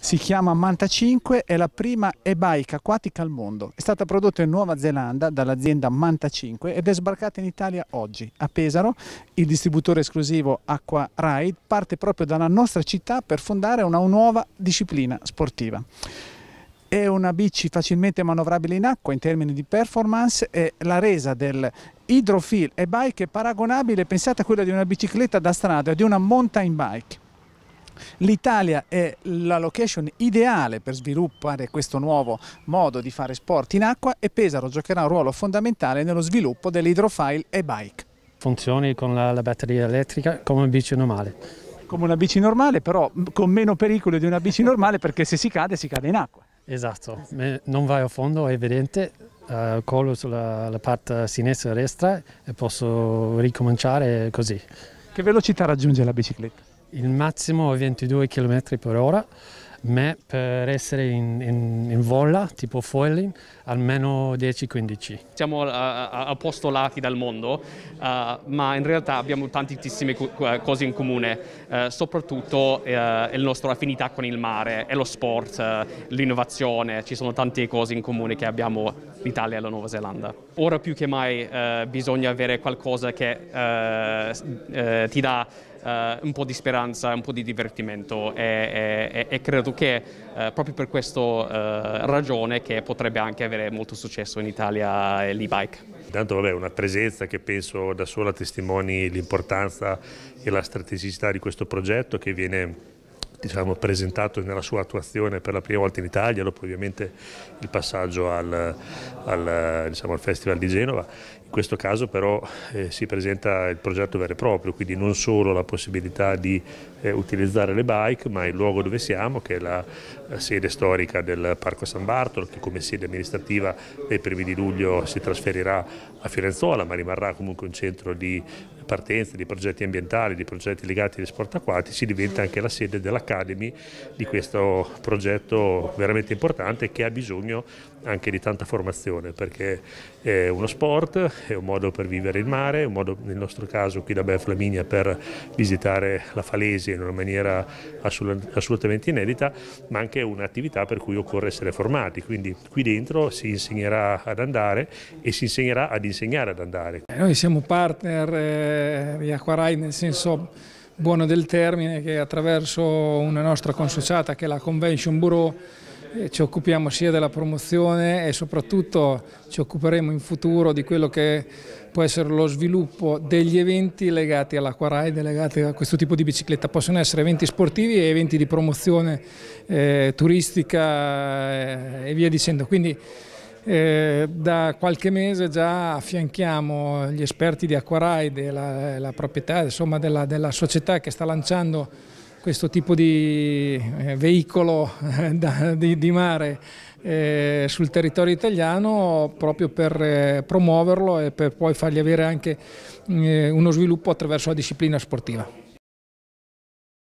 Si chiama Manta 5, è la prima e-bike acquatica al mondo. È stata prodotta in Nuova Zelanda dall'azienda Manta 5 ed è sbarcata in Italia oggi, a Pesaro. Il distributore esclusivo Aqua Ride parte proprio dalla nostra città per fondare una nuova disciplina sportiva. È una bici facilmente manovrabile in acqua in termini di performance e la resa del hydrofil e bike è paragonabile, pensate a quella di una bicicletta da strada o di una mountain bike. L'Italia è la location ideale per sviluppare questo nuovo modo di fare sport in acqua e Pesaro giocherà un ruolo fondamentale nello sviluppo dell'idrofile e bike. Funzioni con la, la batteria elettrica come un bici normale come una bici normale, però con meno pericolo di una bici normale perché se si cade si cade in acqua. Esatto, non vai a fondo, è evidente, uh, collo sulla parte sinistra e destra e posso ricominciare così. Che velocità raggiunge la bicicletta? il massimo è 22 km per ora, ma per essere in, in, in volla, tipo foiling, almeno 10-15. Siamo uh, appostolati dal mondo, uh, ma in realtà abbiamo tantissime cose in comune, uh, soprattutto eh, la nostra affinità con il mare, lo sport, l'innovazione, ci sono tante cose in comune che abbiamo l'Italia e la Nuova Zelanda. Ora più che mai bisogna avere qualcosa che ti dà eh, un po' di speranza, un po' di divertimento e, e, e credo che eh, proprio per questa eh, ragione che potrebbe anche avere molto successo in Italia l'e-bike. Intanto vabbè, una presenza che penso da sola testimoni l'importanza e la strategicità di questo progetto che viene diciamo, presentato nella sua attuazione per la prima volta in Italia, dopo ovviamente il passaggio al, al, diciamo, al Festival di Genova. In questo caso però eh, si presenta il progetto vero e proprio, quindi non solo la possibilità di eh, utilizzare le bike, ma il luogo dove siamo, che è la, sede storica del Parco San Bartolo, che come sede amministrativa dai primi di luglio si trasferirà a Firenzuola, ma rimarrà comunque un centro di partenza di progetti ambientali, di progetti legati agli sport acquatici, diventa anche la sede dell'Academy di questo progetto veramente importante che ha bisogno anche di tanta formazione perché è uno sport, è un modo per vivere il mare, è un modo nel nostro caso qui da Bea Flaminia per visitare la Falesia in una maniera assolutamente inedita, ma anche un'attività per cui occorre essere formati, quindi qui dentro si insegnerà ad andare e si insegnerà ad insegnare ad andare. Noi siamo partner eh, di eh, Acquarai nel senso buono del termine che attraverso una nostra consociata che è la Convention Bureau eh, ci occupiamo sia della promozione e soprattutto ci occuperemo in futuro di quello che può essere lo sviluppo degli eventi legati all'acquaride, legati a questo tipo di bicicletta. Possono essere eventi sportivi e eventi di promozione eh, turistica eh, e via dicendo. Quindi eh, da qualche mese già affianchiamo gli esperti di Aquaride, la, la proprietà insomma, della, della, società che sta lanciando questo tipo di eh, veicolo eh, da, di, di, mare eh, sul territorio italiano proprio per eh, promuoverlo e per poi fargli avere anche eh, uno sviluppo attraverso la disciplina sportiva.